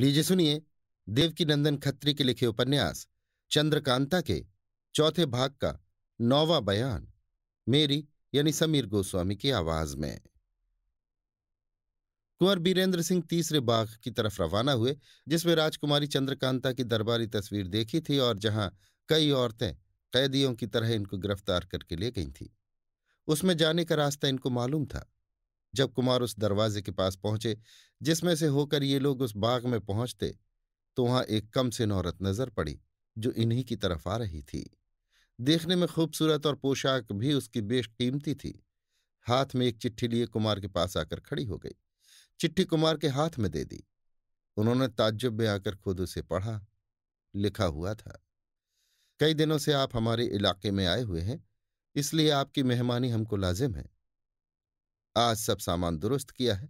लीजिए सुनिए देवकी नंदन खत्री के लिखे उपन्यास चंद्रकांता के चौथे भाग का नौवा बयान मेरी यानी समीर गोस्वामी की आवाज में कुंवर बीरेंद्र सिंह तीसरे बाघ की तरफ रवाना हुए जिसमें राजकुमारी चंद्रकांता की दरबारी तस्वीर देखी थी और जहां कई औरतें कैदियों की तरह इनको गिरफ्तार करके ले गई थी उसमें जाने का रास्ता इनको मालूम था जब कुमार उस दरवाजे के पास पहुंचे जिसमें से होकर ये लोग उस बाग में पहुंचते तो वहां एक कम से नौरत नजर पड़ी जो इन्हीं की तरफ आ रही थी देखने में खूबसूरत और पोशाक भी उसकी बेशकीमती थी हाथ में एक चिट्ठी लिए कुमार के पास आकर खड़ी हो गई चिट्ठी कुमार के हाथ में दे दी उन्होंने ताज्जुब में आकर खुद उसे पढ़ा लिखा हुआ था कई दिनों से आप हमारे इलाके में आए हुए हैं इसलिए आपकी मेहमानी हमको लाजिम है आज सब सामान दुरुस्त किया है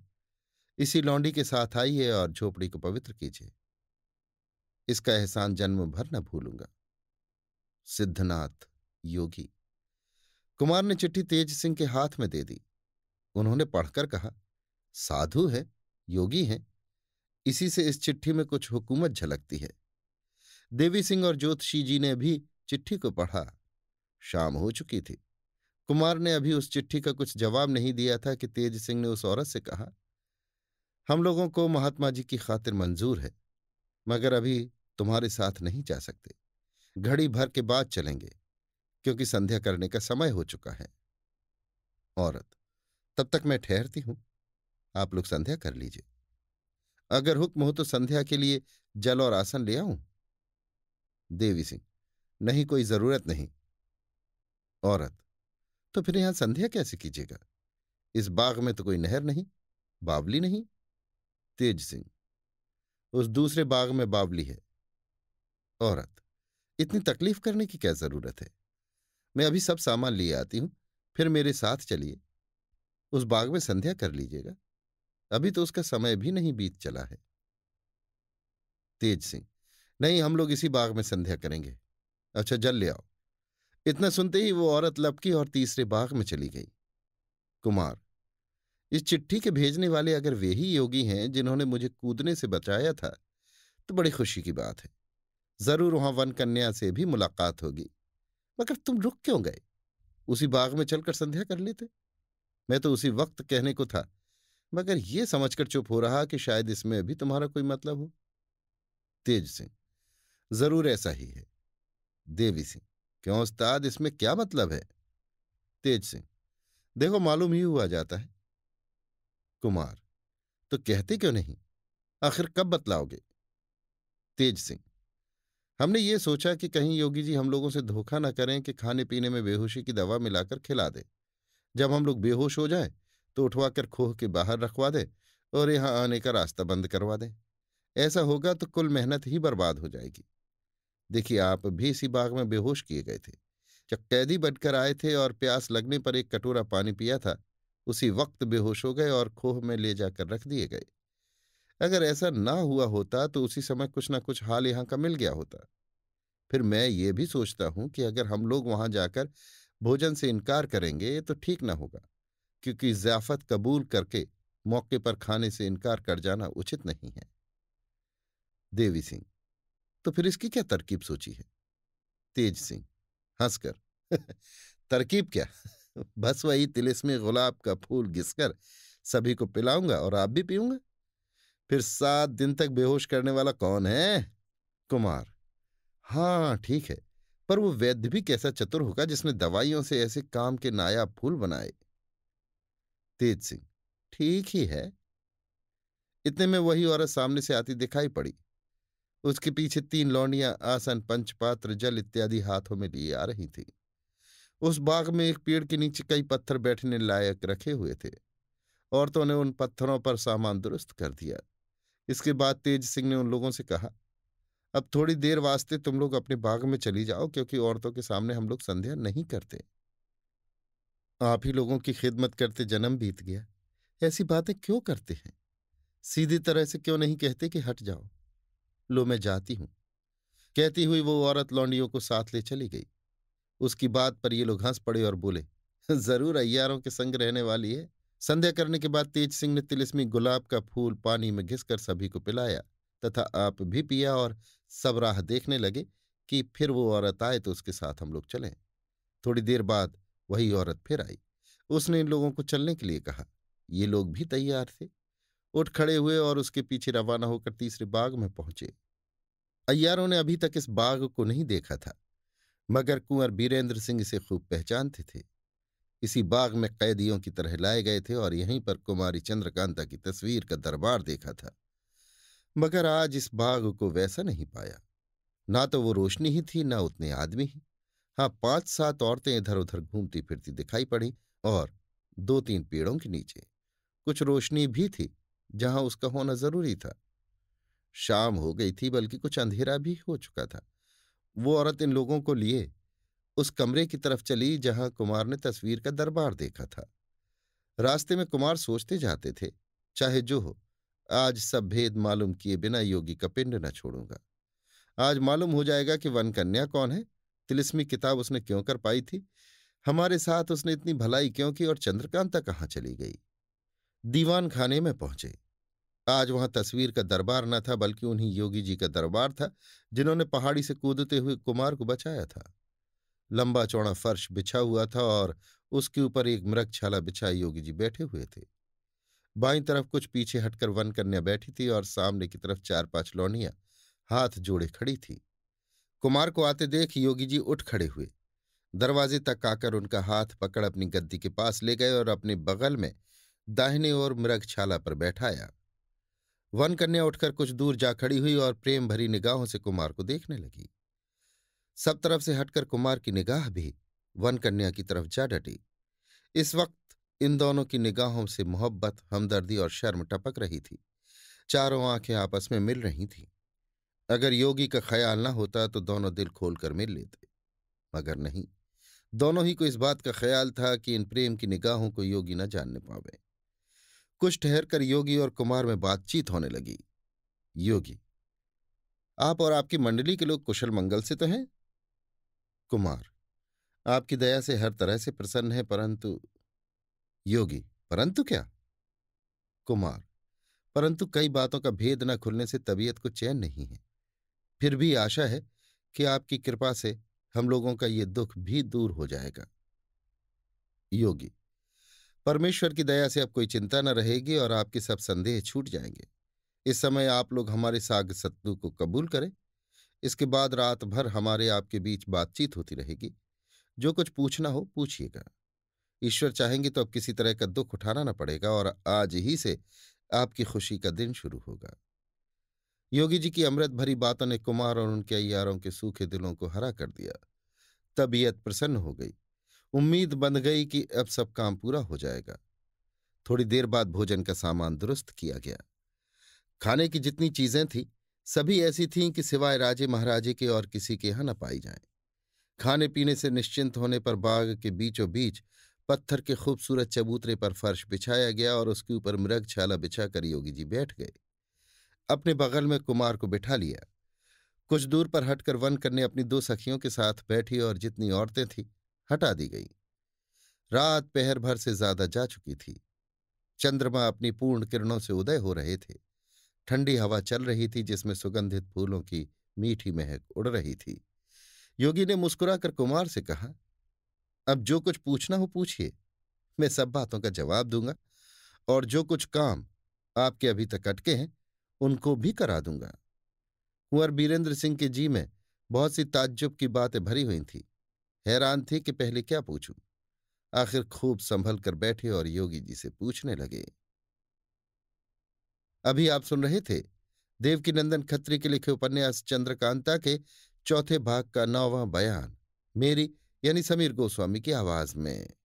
इसी लौंडी के साथ आइए और झोपड़ी को पवित्र कीजिए इसका एहसान जन्म भर न भूलूंगा सिद्धनाथ योगी कुमार ने चिट्ठी तेज सिंह के हाथ में दे दी उन्होंने पढ़कर कहा साधु है योगी है इसी से इस चिट्ठी में कुछ हुकूमत झलकती है देवी सिंह और ज्योतिषी जी ने भी चिट्ठी को पढ़ा शाम हो चुकी थी कुमार ने अभी उस चिट्ठी का कुछ जवाब नहीं दिया था कि तेज सिंह ने उस औरत से कहा हम लोगों को महात्मा जी की खातिर मंजूर है मगर अभी तुम्हारे साथ नहीं जा सकते घड़ी भर के बाद चलेंगे क्योंकि संध्या करने का समय हो चुका है औरत तब तक मैं ठहरती हूं आप लोग संध्या कर लीजिए अगर हुक्म हो तो संध्या के लिए जल और आसन ले आऊं देवी सिंह नहीं कोई जरूरत नहीं औरत तो फिर यहां संध्या कैसे कीजिएगा इस बाग में तो कोई नहर नहीं बावली नहीं तेज सिंह उस दूसरे बाग में बावली है औरत इतनी तकलीफ करने की क्या जरूरत है मैं अभी सब सामान लिए आती हूं फिर मेरे साथ चलिए उस बाग में संध्या कर लीजिएगा अभी तो उसका समय भी नहीं बीत चला है तेज सिंह नहीं हम लोग इसी बाग में संध्या करेंगे अच्छा जल ले आओ इतना सुनते ही वो औरत लपकी और तीसरे बाग में चली गई कुमार इस चिट्ठी के भेजने वाले अगर वे ही योगी हैं जिन्होंने मुझे कूदने से बचाया था तो बड़ी खुशी की बात है जरूर वहां वन कन्या से भी मुलाकात होगी मगर तुम रुक क्यों गए उसी बाग में चलकर संध्या कर लेते मैं तो उसी वक्त कहने को था मगर यह समझकर चुप हो रहा कि शायद इसमें भी तुम्हारा कोई मतलब हो तेज सिंह जरूर ऐसा ही है देवी सिंह क्यों उस्ताद इसमें क्या मतलब है तेज सिंह देखो मालूम ही हुआ जाता है कुमार तो कहते क्यों नहीं आखिर कब बतलाओगे तेज सिंह हमने ये सोचा कि कहीं योगी जी हम लोगों से धोखा न करें कि खाने पीने में बेहोशी की दवा मिलाकर खिला दे जब हम लोग बेहोश हो जाए तो उठवाकर खोह के बाहर रखवा दे और यहां आने का रास्ता बंद करवा दे ऐसा होगा तो कुल मेहनत ही बर्बाद हो जाएगी देखिए आप भी इसी बाग में बेहोश किए गए थे जब कैदी बनकर आए थे और प्यास लगने पर एक कटोरा पानी पिया था उसी वक्त बेहोश हो गए और खोह में ले जाकर रख दिए गए अगर ऐसा ना हुआ होता तो उसी समय कुछ ना कुछ हाल यहाँ का मिल गया होता फिर मैं ये भी सोचता हूं कि अगर हम लोग वहां जाकर भोजन से इनकार करेंगे तो ठीक ना होगा क्योंकि जियाफत कबूल करके मौके पर खाने से इनकार कर जाना उचित नहीं है देवी सिंह तो फिर इसकी क्या तरकीब सोची है तेज हाँ। सिंह हंसकर तरकीब क्या बस वही में गुलाब का फूल घिसकर सभी को पिलाऊंगा और आप भी पीऊंगा फिर सात दिन तक बेहोश करने वाला कौन है कुमार हाँ ठीक है पर वो वैद्य भी कैसा चतुर होगा जिसने दवाइयों से ऐसे काम के नायाब फूल बनाए तेज सिंह ठीक ही है इतने में वही औरत सामने से आती दिखाई पड़ी उसके पीछे तीन लौंडियां आसन पंचपात्र जल इत्यादि हाथों में लिए आ रही थी उस बाग में एक पेड़ के नीचे कई पत्थर बैठने लायक रखे हुए थे औरतों ने उन पत्थरों पर सामान दुरुस्त कर दिया इसके बाद तेज सिंह ने उन लोगों से कहा अब थोड़ी देर वास्ते तुम लोग अपने बाग में चली जाओ क्योंकि औरतों के सामने हम लोग संध्या नहीं करते आप ही लोगों की खिदमत करते जन्म बीत गया ऐसी बातें क्यों करते हैं सीधी तरह से क्यों नहीं कहते कि हट जाओ लो मैं जाती हूं कहती हुई वो औरत लौंडियों को साथ ले चली गई उसकी बात पर ये लोग हंस पड़े और बोले जरूर अयारों के संग रहने वाली है संध्या करने के बाद तेज सिंह ने तिलिस्मी गुलाब का फूल पानी में घिसकर सभी को पिलाया तथा आप भी पिया और सब राह देखने लगे कि फिर वो औरत आए तो उसके साथ हम लोग चलें थोड़ी देर बाद वही औरत फिर आई उसने इन लोगों को चलने के लिए कहा ये लोग भी तैयार थे उठ खड़े हुए और उसके पीछे रवाना होकर तीसरे बाग में पहुंचे अय्यारों ने अभी तक इस बाग को नहीं देखा था मगर कुंवर बीरेंद्र सिंह इसे खूब पहचानते थे इसी बाग में कैदियों की तरह लाए गए थे और यहीं पर कुमारी चंद्रकांता की तस्वीर का दरबार देखा था मगर आज इस बाग को वैसा नहीं पाया ना तो वो रोशनी ही थी ना उतने आदमी ही हाँ पांच सात औरतें इधर उधर घूमती फिरती दिखाई पड़ी और दो तीन पेड़ों के नीचे कुछ रोशनी भी थी जहां उसका होना जरूरी था शाम हो गई थी बल्कि कुछ अंधेरा भी हो चुका था वो औरत इन लोगों को लिए उस कमरे की तरफ चली जहां कुमार ने तस्वीर का दरबार देखा था रास्ते में कुमार सोचते जाते थे चाहे जो हो आज सब भेद मालूम किए बिना योगी का पिंड न छोड़ूंगा आज मालूम हो जाएगा कि वन कन्या कौन है तिलिस्मी किताब उसने क्यों कर पाई थी हमारे साथ उसने इतनी भलाई क्यों की और चंद्रकांता कहाँ चली गई दीवान खाने में पहुंचे आज वहां तस्वीर का दरबार न था बल्कि उन्हीं योगी जी का दरबार था जिन्होंने पहाड़ी से कूदते हुए कुमार को बचाया था लंबा चौड़ा फर्श बिछा हुआ था और उसके ऊपर एक मृग छाला बिछा योगी जी बैठे हुए थे बाईं तरफ कुछ पीछे हटकर वन कन्या बैठी थी और सामने की तरफ चार पांच लौनियां हाथ जोड़े खड़ी थी कुमार को आते देख योगी जी उठ खड़े हुए दरवाजे तक आकर उनका हाथ पकड़ अपनी गद्दी के पास ले गए और अपने बगल में दाहिनी ओर मृगछाला पर बैठाया वन कन्या उठकर कुछ दूर जा खड़ी हुई और प्रेम भरी निगाहों से कुमार को देखने लगी सब तरफ से हटकर कुमार की निगाह भी वन कन्या की तरफ जा डटी इस वक्त इन दोनों की निगाहों से मोहब्बत हमदर्दी और शर्म टपक रही थी चारों आंखें आपस में मिल रही थीं अगर योगी का ख्याल न होता तो दोनों दिल खोलकर मिल लेते मगर नहीं दोनों ही को इस बात का ख्याल था कि इन प्रेम की निगाहों को योगी न जानने पावे कुछ ठहरकर योगी और कुमार में बातचीत होने लगी योगी आप और आपकी मंडली के लोग कुशल मंगल से तो हैं कुमार आपकी दया से हर तरह से प्रसन्न है परंतु योगी परंतु क्या कुमार परंतु कई बातों का भेद न खुलने से तबीयत को चैन नहीं है फिर भी आशा है कि आपकी कृपा से हम लोगों का ये दुख भी दूर हो जाएगा योगी परमेश्वर की दया से अब कोई चिंता न रहेगी और आपके सब संदेह छूट जाएंगे इस समय आप लोग हमारे साग सत्तू को कबूल करें इसके बाद रात भर हमारे आपके बीच बातचीत होती रहेगी जो कुछ पूछना हो पूछिएगा ईश्वर चाहेंगे तो अब किसी तरह का दुख उठाना न पड़ेगा और आज ही से आपकी खुशी का दिन शुरू होगा योगी जी की अमृत भरी बातों ने कुमार और उनके अयारों के सूखे दिलों को हरा कर दिया तबीयत प्रसन्न हो गई उम्मीद बन गई कि अब सब काम पूरा हो जाएगा थोड़ी देर बाद भोजन का सामान दुरुस्त किया गया खाने की जितनी चीजें थीं सभी ऐसी थीं कि सिवाय राजे महाराजे के और किसी के यहां न पाई जाएं खाने पीने से निश्चिंत होने पर बाग के बीचों बीच पत्थर के खूबसूरत चबूतरे पर फर्श बिछाया गया और उसके ऊपर मृग छाला बिछा कर योगी जी बैठ गए अपने बगल में कुमार को बिठा लिया कुछ दूर पर हटकर वन करने अपनी दो सखियों के साथ बैठी और जितनी औरतें थीं हटा दी गई रात पहर भर से ज्यादा जा चुकी थी चंद्रमा अपनी पूर्ण किरणों से उदय हो रहे थे ठंडी हवा चल रही थी जिसमें सुगंधित फूलों की मीठी महक उड़ रही थी योगी ने मुस्कुराकर कुमार से कहा अब जो कुछ पूछना हो पूछिए मैं सब बातों का जवाब दूंगा और जो कुछ काम आपके अभी तक अटके हैं उनको भी करा दूंगा कुंवर बीरेंद्र सिंह के जी में बहुत सी ताज्जुब की बातें भरी हुई थी हैरान थे कि पहले क्या पूछूं आखिर खूब संभल कर बैठे और योगी जी से पूछने लगे अभी आप सुन रहे थे देवकीनंदन खत्री के लिखे उपन्यास चंद्रकांता के चौथे भाग का नौवां बयान मेरी यानी समीर गोस्वामी की आवाज में